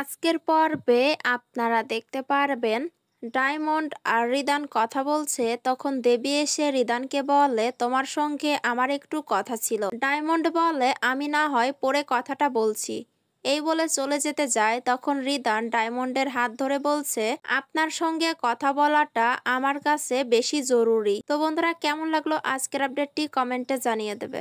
আজকের পর্বে আপনারা দেখতে পারবেন ডায়মন্ড আর রিদান কথা বলছে তখন দেবী এসে রিদানকে বলে তোমার সঙ্গে আমার একটু কথা ছিল ডায়মন্ড বলে আমি না হয় পরে কথাটা বলছি এই বলে চলে যেতে যায় তখন রিদান ডায়মন্ডের হাত ধরে বলছে আপনার সঙ্গে কথা বলাটা আমার কাছে বেশি জরুরি তো বন্ধুরা কেমন লাগলো আজকের আপডেটটি কমেন্টে জানিয়ে দেবে